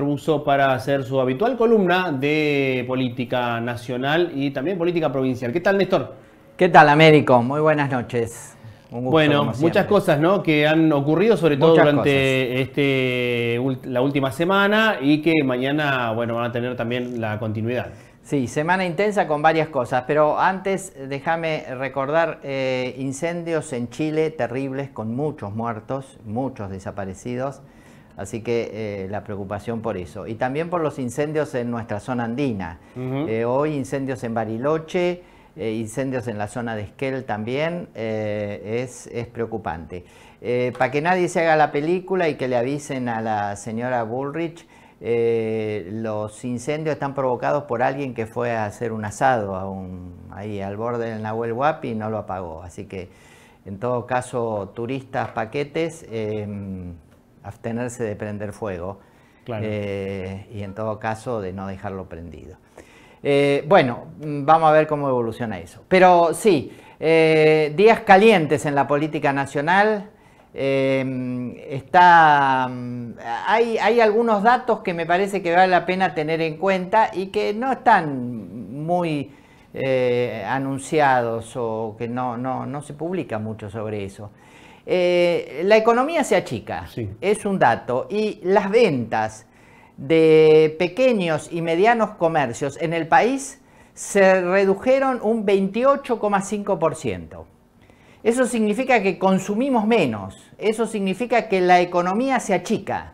uso para hacer su habitual columna de política nacional y también política provincial. ¿Qué tal, Néstor? ¿Qué tal, Américo? Muy buenas noches. bueno, muchas cosas que han ocurrido, sobre todo durante este, la última semana y que mañana bueno, van a tener también la continuidad. Sí, semana intensa con varias cosas, pero antes déjame recordar eh, incendios en Chile terribles con muchos muertos, muchos desaparecidos. Así que eh, la preocupación por eso. Y también por los incendios en nuestra zona andina. Eh, hoy incendios en Bariloche, eh, incendios en la zona de Esquel también, es, es, preocupante. Para que nadie se haga la película y que le avisen a la señora Bullrich, los incendios están provocados por alguien que fue a hacer un asado ahí al borde del Nahuel Huapi y no lo apagó. Así que, en todo caso, turistas, paquetes em, abstenerse de prender fuego eh, y en todo caso de no dejarlo prendido. Eh, bueno, mm, vamos a ver cómo evoluciona eso. Pero sí, eh, días calientes en la política nacional. está, mm, hay, algunos datos que me parece que vale la pena tener en cuenta y que no están muy anunciados o que no, no, no se publica mucho sobre eso. Eh, la economía se achica, es un dato, y las ventas de pequeños y medianos comercios en el país se redujeron un 28,5%. Eso significa que consumimos menos, eso significa que la economía se achica.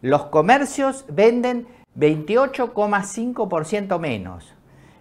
Los comercios venden 28,5% menos.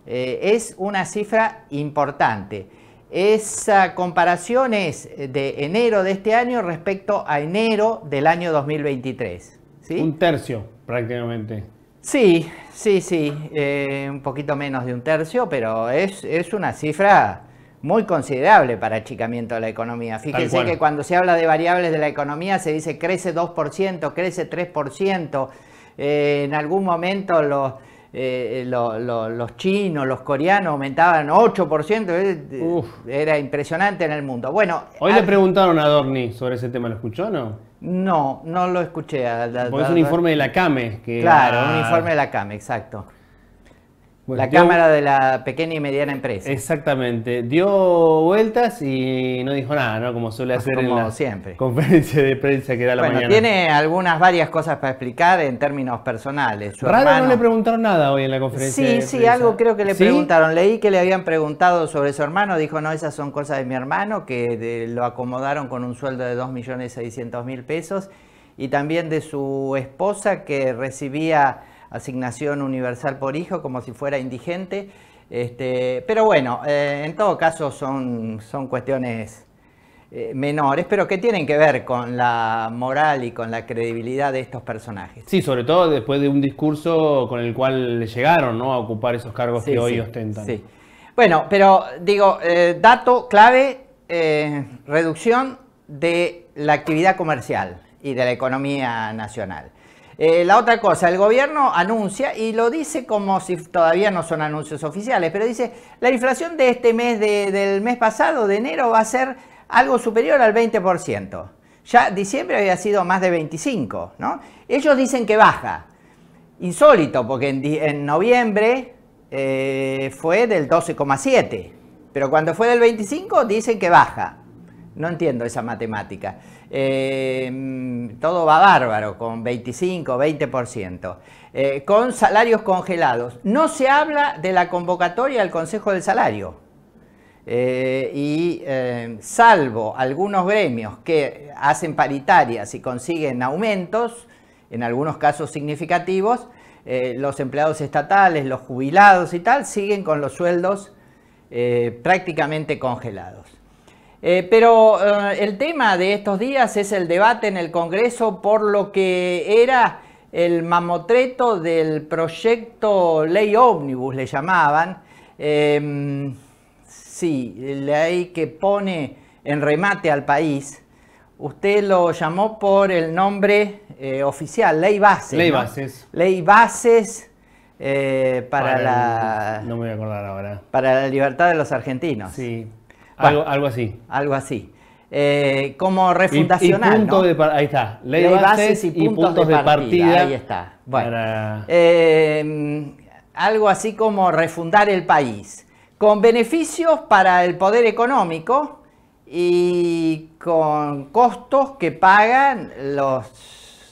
Eh, es una cifra importante. Esa comparación es de enero de este año respecto a enero del año 2023. ¿sí? Un tercio prácticamente. Sí, sí, sí, eh, un poquito menos de un tercio, pero es, una cifra muy considerable para achicamiento de la economía. Fíjense que cuando se habla de variables de la economía se dice crece 2%, crece 3%, eh, en algún momento los eh, eh, los chinos, los coreanos aumentaban 8%, eh, era impresionante en el mundo. Bueno, hoy le preguntaron a Dorni sobre ese tema, ¿lo escuchó o no? No, no lo escuché. es un informe de la CAME. claro, un informe de la CAME, exacto la Cámara de la Pequeña y Mediana Empresa. Exactamente. Dio vueltas y no dijo nada, ¿no? Como suele hacer en la siempre. conferencia de prensa que da la bueno, mañana. Tiene algunas varias cosas para explicar en términos personales. Raro no le preguntaron nada hoy en la conferencia. Sí, sí, algo creo que le preguntaron. Leí que le habían preguntado sobre su hermano. Dijo, no, esas son cosas de mi hermano, que lo acomodaron con un sueldo de 2.600.000 pesos. Y también de su esposa que recibía asignación universal por hijo como si fuera indigente. Este, pero bueno, eh, en todo caso son, son cuestiones eh, menores, pero ¿qué tienen que ver con la moral y con la credibilidad de estos personajes. Sí, sobre todo después de un discurso con el cual llegaron ¿no? a ocupar esos cargos que hoy ostentan. Sí. Bueno, pero digo, eh, dato clave, reducción de la actividad comercial y de la economía nacional. Eh, la otra cosa, el gobierno anuncia y lo dice como si todavía no son anuncios oficiales, pero dice, la inflación de este mes, del mes pasado, de enero, va a ser algo superior al 20%. Ya diciembre había sido más de 25%, ¿no? Ellos dicen que baja. Insólito, porque en, noviembre eh, fue del 12,7%, pero cuando fue del 25% dicen que baja. No entiendo esa matemática. Eh, todo va bárbaro, con 25, 20%. Eh, con salarios congelados. No se habla de la convocatoria al Consejo del Salario. Eh, y salvo algunos gremios que hacen paritarias y consiguen aumentos, en algunos casos significativos, los empleados estatales, los jubilados y tal, siguen con los sueldos prácticamente congelados. Eh, pero eh, el tema de estos días es el debate en el Congreso por lo que era el mamotreto del proyecto ley ómnibus, le llamaban. Eh, sí, ley que pone en remate al país. Usted lo llamó por el nombre eh, oficial, ley bases. Ley bases. Ley bases. para, la. Para la libertad de los argentinos. Sí, algo, así. Algo así. Eh, como refundacional. Y, y ahí está. Ley, y, puntos de, partida, Ahí está. Bueno, em, algo así como refundar el país. Con beneficios para el poder económico y con costos que pagan los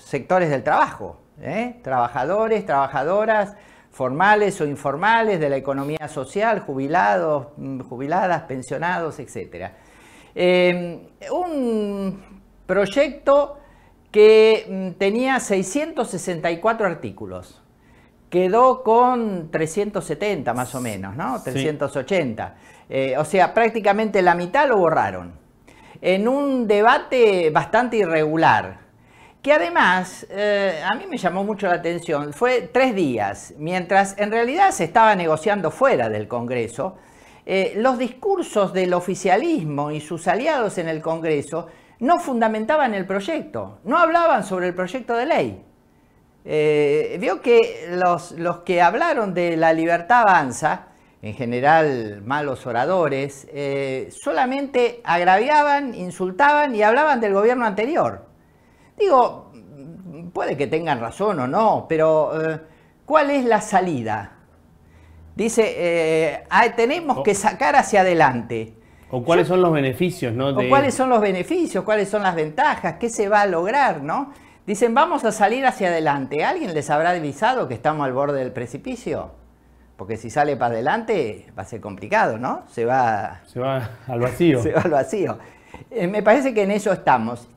sectores del trabajo. ¿eh? Trabajadores, trabajadoras formales o informales de la economía social, jubilados, mm, jubiladas, pensionados, etc. Em, un proyecto que mm, tenía 664 artículos. Quedó con 370 más o menos, ¿no? 380. Eh, o sea, prácticamente la mitad lo borraron. En un debate bastante irregular que además eh, a mí me llamó mucho la atención, fue tres días, mientras en realidad se estaba negociando fuera del Congreso, eh, los discursos del oficialismo y sus aliados en el Congreso no fundamentaban el proyecto, no hablaban sobre el proyecto de ley. Eh, vio que los, los, que hablaron de la libertad avanza, en general malos oradores, solamente agraviaban, insultaban y hablaban del gobierno anterior. Digo, puede que tengan razón o no, pero eh, ¿cuál es la salida? Dice, eh, ah, tenemos que sacar hacia adelante. O cuáles son los beneficios, cuáles son los beneficios, cuáles son las ventajas, qué se va a lograr, ¿no? Dicen, vamos a salir hacia adelante. ¿Alguien les habrá avisado que estamos al borde del precipicio? Porque si sale para adelante va a ser complicado, ¿no? Se va, se va al vacío. se va al vacío. Eh, me parece que en eso estamos.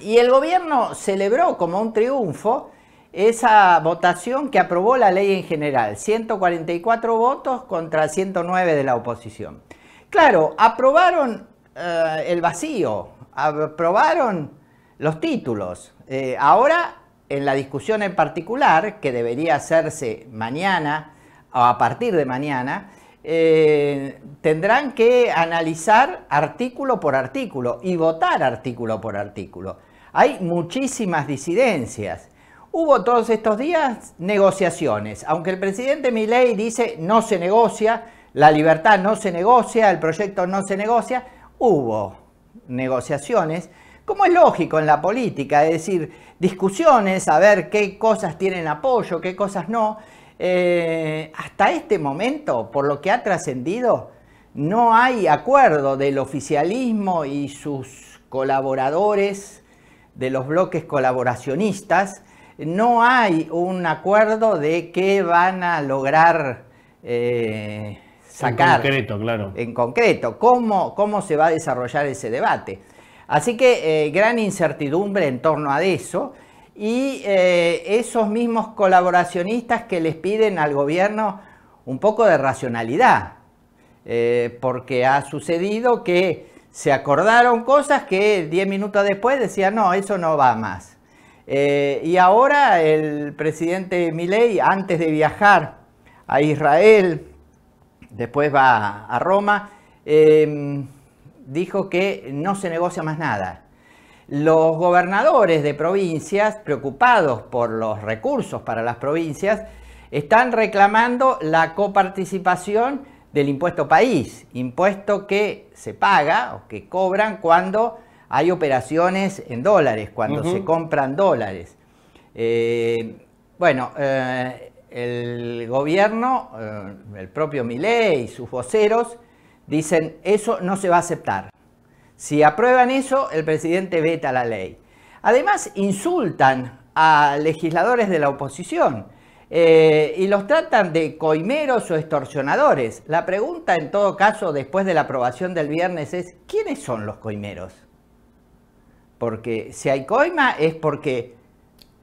Y el gobierno celebró como un triunfo esa votación que aprobó la ley en general, 144 votos contra 109 de la oposición. Claro, aprobaron eh, el vacío, aprobaron los títulos. Eh, ahora, en la discusión en particular, que debería hacerse mañana o a partir de mañana, eh, tendrán que analizar artículo por artículo y votar artículo por artículo hay muchísimas disidencias. Hubo todos estos días negociaciones, aunque el presidente Milei dice no se negocia, la libertad no se negocia, el proyecto no se negocia, hubo negociaciones, como es lógico en la política, es decir, discusiones, a ver qué cosas tienen apoyo, qué cosas no. Eh, hasta este momento, por lo que ha trascendido, no hay acuerdo del oficialismo y sus colaboradores de los bloques colaboracionistas, no hay un acuerdo de qué van a lograr eh, sacar. En concreto, claro. En concreto, cómo, cómo se va a desarrollar ese debate. Así que eh, gran incertidumbre en torno a eso y eh, esos mismos colaboracionistas que les piden al gobierno un poco de racionalidad, porque ha sucedido que se acordaron cosas que diez minutos después decían, no, eso no va más. Eh, y ahora el presidente Milei, antes de viajar a Israel, después va a Roma, em, dijo que no se negocia más nada. Los gobernadores de provincias, preocupados por los recursos para las provincias, están reclamando la coparticipación del impuesto país, impuesto que se paga o que cobran cuando hay operaciones en dólares, cuando se compran dólares. Eh, bueno, eh, el gobierno, eh, el propio Millet y sus voceros dicen eso no se va a aceptar. Si aprueban eso, el presidente veta la ley. Además, insultan a legisladores de la oposición eh, y los tratan de coimeros o extorsionadores. La pregunta en todo caso después de la aprobación del viernes es, ¿quiénes son los coimeros? Porque si hay coima es porque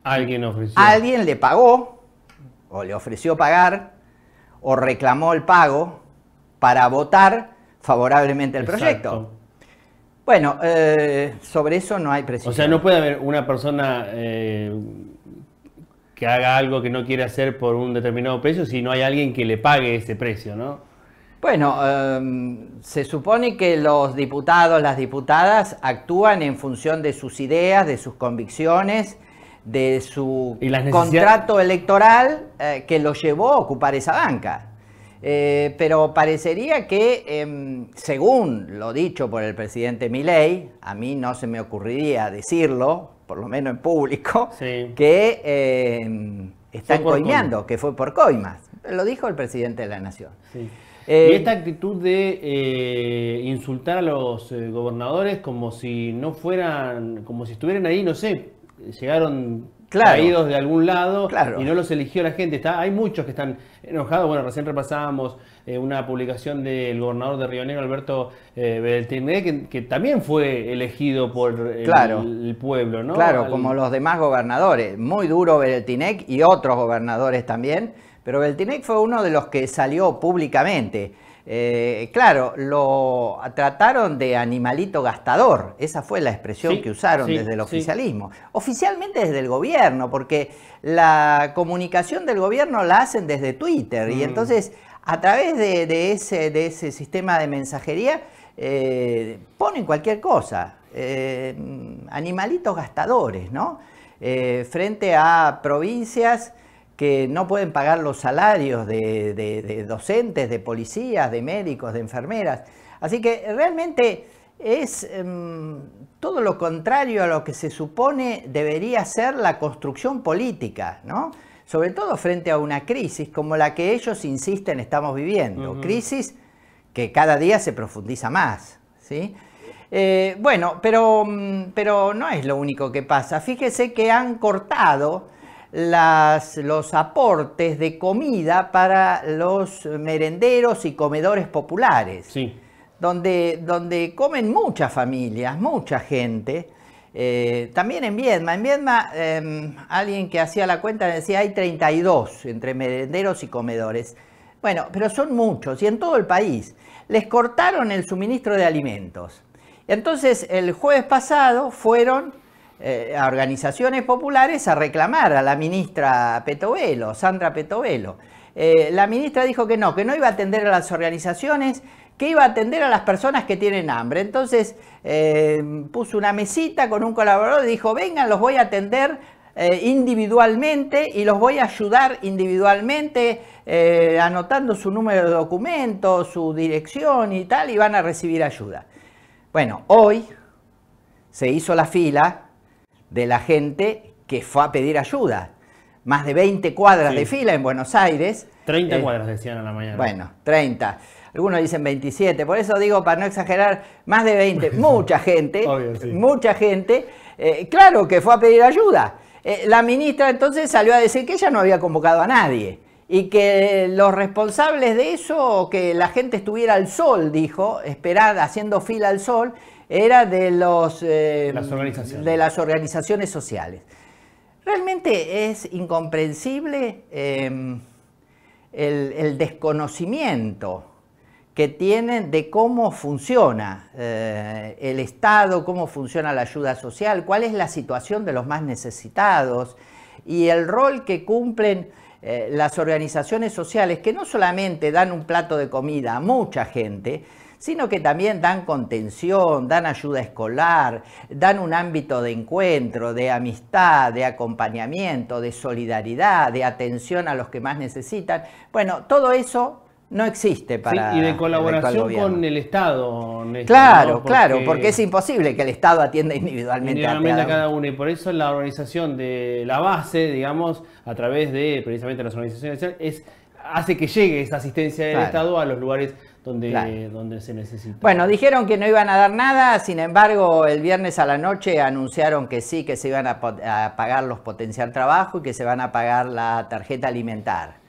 alguien, alguien le pagó o le ofreció pagar o reclamó el pago para votar favorablemente el proyecto. Bueno, eh, sobre eso no hay precisión. O sea, no puede haber una persona eh, que haga algo que no quiere hacer por un determinado precio si no hay alguien que le pague ese precio, ¿no? Bueno, em, se supone que los diputados, las diputadas actúan en función de sus ideas, de sus convicciones, de su contrato electoral eh, que los llevó a ocupar esa banca. Eh, pero parecería que, em, según lo dicho por el presidente Milei, a mí no se me ocurriría decirlo, por lo menos en público, que eh, están coimeando, que fue por coimas. Lo dijo el presidente de la Nación. Eh, y esta actitud de eh, insultar a los gobernadores como si no fueran, como si estuvieran ahí, no sé, llegaron claro. de algún lado y no los eligió la gente. Está, hay muchos que están enojados. Bueno, recién repasábamos eh, una publicación del gobernador de Río Negro, Alberto eh, Beltinec, que, también fue elegido por el, pueblo, ¿no? Claro, como los demás gobernadores. Muy duro Beltinec y otros gobernadores también. Pero Beltinec fue uno de los que salió públicamente. Eh, claro, lo trataron de animalito gastador, esa fue la expresión que usaron desde el oficialismo. Oficialmente desde el gobierno, porque la comunicación del gobierno la hacen desde Twitter y mm. entonces a través de, ese, sistema de mensajería eh, ponen cualquier cosa, eh, animalitos gastadores, ¿no? frente a provincias que no pueden pagar los salarios de, docentes, de policías, de médicos, de enfermeras. Así que realmente es em, todo lo contrario a lo que se supone debería ser la construcción política, Sobre todo frente a una crisis como la que ellos insisten estamos viviendo, crisis que cada día se profundiza más, eh, bueno, em, pero no es lo único que pasa. Fíjese que han cortado las, los aportes de comida para los merenderos y comedores populares, sí. donde, donde comen muchas familias, mucha gente. Eh, también en Viedma, en Viedma em, alguien que hacía la cuenta decía hay 32 entre merenderos y comedores. Bueno, pero son muchos y en todo el país. Les cortaron el suministro de alimentos. Entonces el jueves pasado fueron eh, a organizaciones populares a reclamar a la ministra Petovelo, Sandra Petovelo. Eh, la ministra dijo que no, que no iba a atender a las organizaciones, que iba a atender a las personas que tienen hambre. Entonces eh, puso una mesita con un colaborador y dijo, vengan, los voy a atender individualmente y los voy a ayudar individualmente anotando su número de documento, su dirección y tal, y van a recibir ayuda. Bueno, hoy se hizo la fila de la gente que fue a pedir ayuda. Más de 20 cuadras de fila en Buenos Aires. 30 eh, cuadras decían a la mañana. Bueno, 30. Algunos dicen 27, por eso digo, para no exagerar, más de 20, mucha gente, mucha gente, eh, claro que fue a pedir ayuda. Eh, la ministra entonces salió a decir que ella no había convocado a nadie y que los responsables de eso, que la gente estuviera al sol, dijo, esperada, haciendo fila al sol, era de, los, eh, las organizaciones. de las organizaciones sociales. Realmente es incomprensible em, el, desconocimiento que tienen de cómo funciona eh, el Estado, cómo funciona la ayuda social, cuál es la situación de los más necesitados y el rol que cumplen eh, las organizaciones sociales, que no solamente dan un plato de comida a mucha gente, sino que también dan contención, dan ayuda escolar, dan un ámbito de encuentro, de amistad, de acompañamiento, de solidaridad, de atención a los que más necesitan. Bueno, todo eso no existe para. y de colaboración con el Estado. claro, claro, porque es imposible que el Estado atienda individualmente, a, cada uno. Y por eso la organización de la base, digamos, a través de precisamente las organizaciones, es, hace que llegue esa asistencia del Estado a los lugares donde, donde se necesita. Bueno, dijeron que no iban a dar nada, sin embargo, el viernes a la noche anunciaron que sí, que se iban a, pagar los potencial trabajo y que se van a pagar la tarjeta alimentar.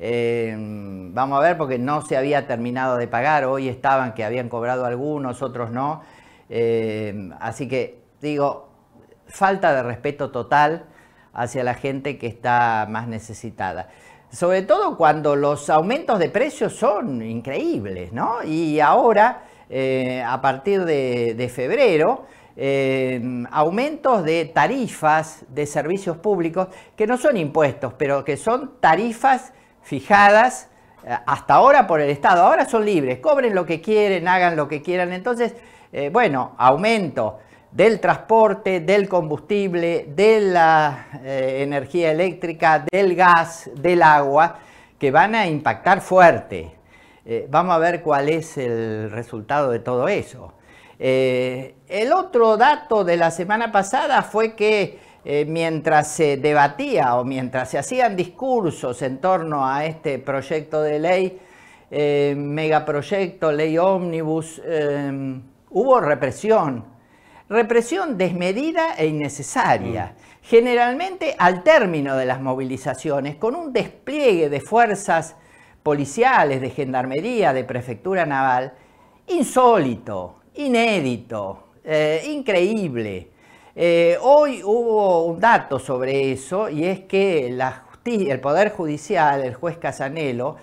Eh, vamos a ver, porque no se había terminado de pagar, hoy estaban que habían cobrado algunos, otros no. Eh, así que digo, falta de respeto total hacia la gente que está más necesitada sobre todo cuando los aumentos de precios son increíbles, ¿no? Y ahora, eh, a partir de, febrero, eh, aumentos de tarifas de servicios públicos que no son impuestos, pero que son tarifas fijadas eh, hasta ahora por el Estado. Ahora son libres, cobren lo que quieren, hagan lo que quieran. Entonces, bueno, aumento del transporte, del combustible, de la eh, energía eléctrica, del gas, del agua, que van a impactar fuerte. Eh, vamos a ver cuál es el resultado de todo eso. Eh, el otro dato de la semana pasada fue que mientras se debatía o mientras se hacían discursos en torno a este proyecto de ley, megaproyecto, ley ómnibus, hubo represión Represión desmedida e innecesaria, generalmente al término de las movilizaciones, con un despliegue de fuerzas policiales, de gendarmería, de prefectura naval, insólito, inédito, eh, increíble. Eh, hoy hubo un dato sobre eso y es que la el Poder Judicial, el juez Casanelo,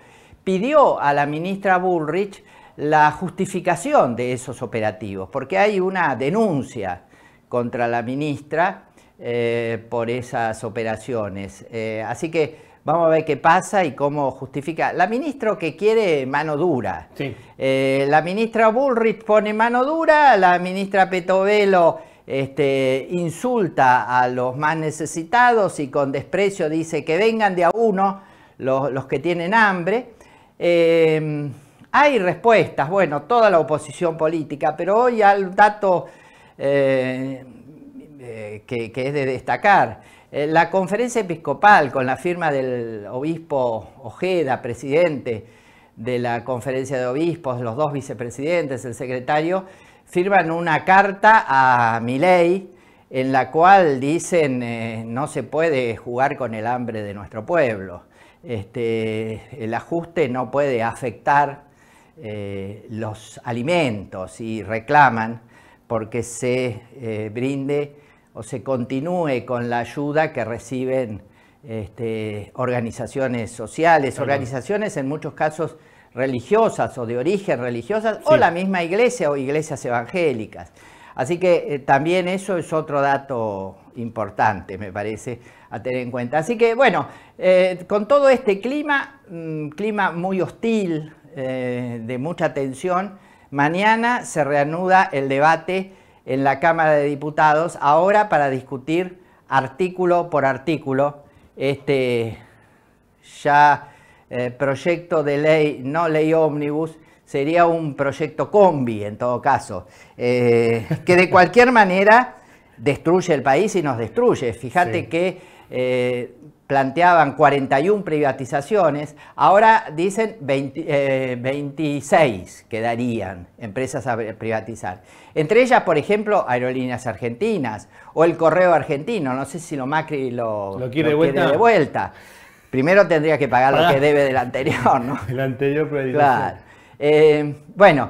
pidió a la ministra Bullrich la justificación de esos operativos, porque hay una denuncia contra la ministra eh, por esas operaciones. Eh, así que vamos a ver qué pasa y cómo justifica. La ministra que quiere mano dura. Eh, la ministra Bullrich pone mano dura, la ministra Petovelo este, insulta a los más necesitados y con desprecio dice que vengan de a uno los, que tienen hambre. Hay respuestas, bueno, toda la oposición política, pero hoy al dato eh, eh, que, es de destacar. Eh, la conferencia episcopal con la firma del obispo Ojeda, presidente de la conferencia de obispos, los dos vicepresidentes, el secretario, firman una carta a Miley en la cual dicen no se puede jugar con el hambre de nuestro pueblo. Este, el ajuste no puede afectar eh, los alimentos y reclaman porque se eh, brinde o se continúe con la ayuda que reciben este, organizaciones sociales, organizaciones en muchos casos religiosas o de origen religiosas o la misma iglesia o iglesias evangélicas. Así que eh, también eso es otro dato importante, me parece, a tener en cuenta. Así que bueno, con todo este clima, mm, clima muy hostil eh, de mucha atención. Mañana se reanuda el debate en la Cámara de Diputados, ahora para discutir artículo por artículo este ya eh, proyecto de ley, no ley ómnibus, sería un proyecto combi en todo caso, eh, que de cualquier manera destruye el país y nos destruye. Fíjate que eh, planteaban 41 privatizaciones, ahora dicen 26 eh, quedarían empresas a privatizar. Entre ellas, por ejemplo, Aerolíneas Argentinas o el Correo Argentino. No sé si lo Macri lo, quiere, de, vuelta? Primero tendría que pagar lo que debe del anterior, ¿no? El anterior privatización. Eh, bueno,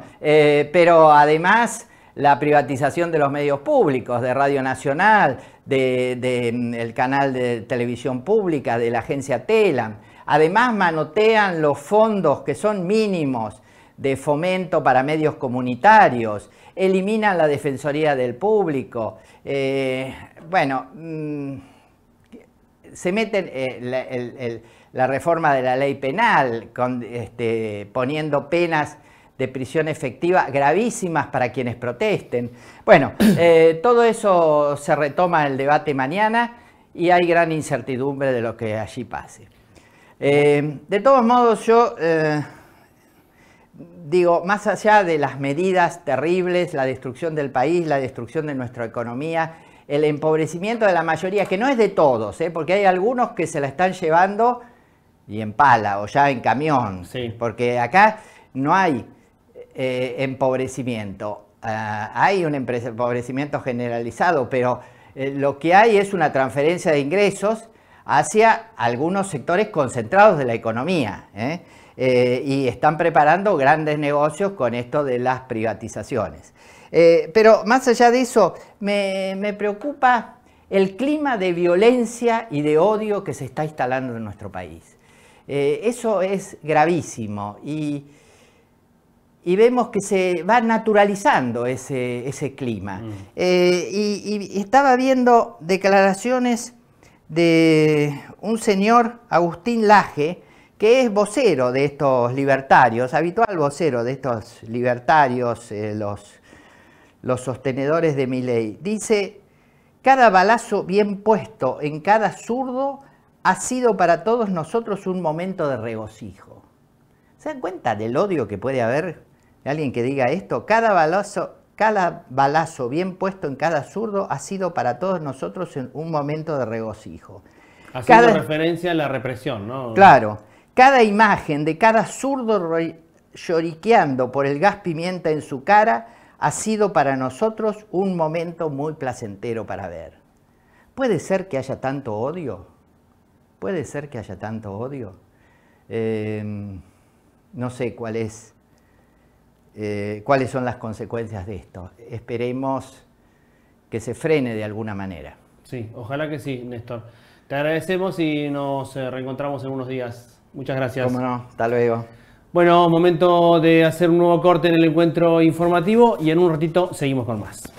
pero además la privatización de los medios públicos, de Radio Nacional, del de, mm, canal de televisión pública, de la agencia TELAM. Además, manotean los fondos que son mínimos de fomento para medios comunitarios, eliminan la Defensoría del Público. Eh, bueno, mm, se meten eh, la, reforma de la ley penal, este, poniendo penas de prisión efectiva gravísimas para quienes protesten. Bueno, eh, todo eso se retoma en el debate mañana y hay gran incertidumbre de lo que allí pase. Eh, de todos modos, yo eh, digo, más allá de las medidas terribles, la destrucción del país, la destrucción de nuestra economía, el empobrecimiento de la mayoría, que no es de todos, porque hay algunos que se la están llevando y en pala o ya en camión, porque acá no hay eh, empobrecimiento. Ah, hay un empobrecimiento generalizado, pero eh, lo que hay es una transferencia de ingresos hacia algunos sectores concentrados de la economía ¿eh? y están preparando grandes negocios con esto de las privatizaciones. pero más allá de eso, me, me, preocupa el clima de violencia y de odio que se está instalando en nuestro país. eso es gravísimo y y vemos que se va naturalizando ese, clima. Mm. Eh, y, estaba viendo declaraciones de un señor, Agustín Laje, que es vocero de estos libertarios, habitual vocero de estos libertarios, eh, los, los sostenedores de mi ley. Dice, cada balazo bien puesto en cada zurdo ha sido para todos nosotros un momento de regocijo. ¿Se dan cuenta del odio que puede haber alguien que diga esto, cada balazo, cada balazo bien puesto en cada zurdo ha sido para todos nosotros un momento de regocijo. Haciendo cada... referencia a la represión, ¿no? Claro. Cada imagen de cada zurdo lloriqueando por el gas pimienta en su cara ha sido para nosotros un momento muy placentero para ver. ¿Puede ser que haya tanto odio? ¿Puede ser que haya tanto odio? Em, no sé cuál es eh, cuáles son las consecuencias de esto. Esperemos que se frene de alguna manera. Sí, ojalá que sí, Néstor. Te agradecemos y nos eh, reencontramos en unos días. Muchas gracias. Cómo no, hasta luego. Bueno, momento de hacer un nuevo corte en el encuentro informativo y en un ratito seguimos con más.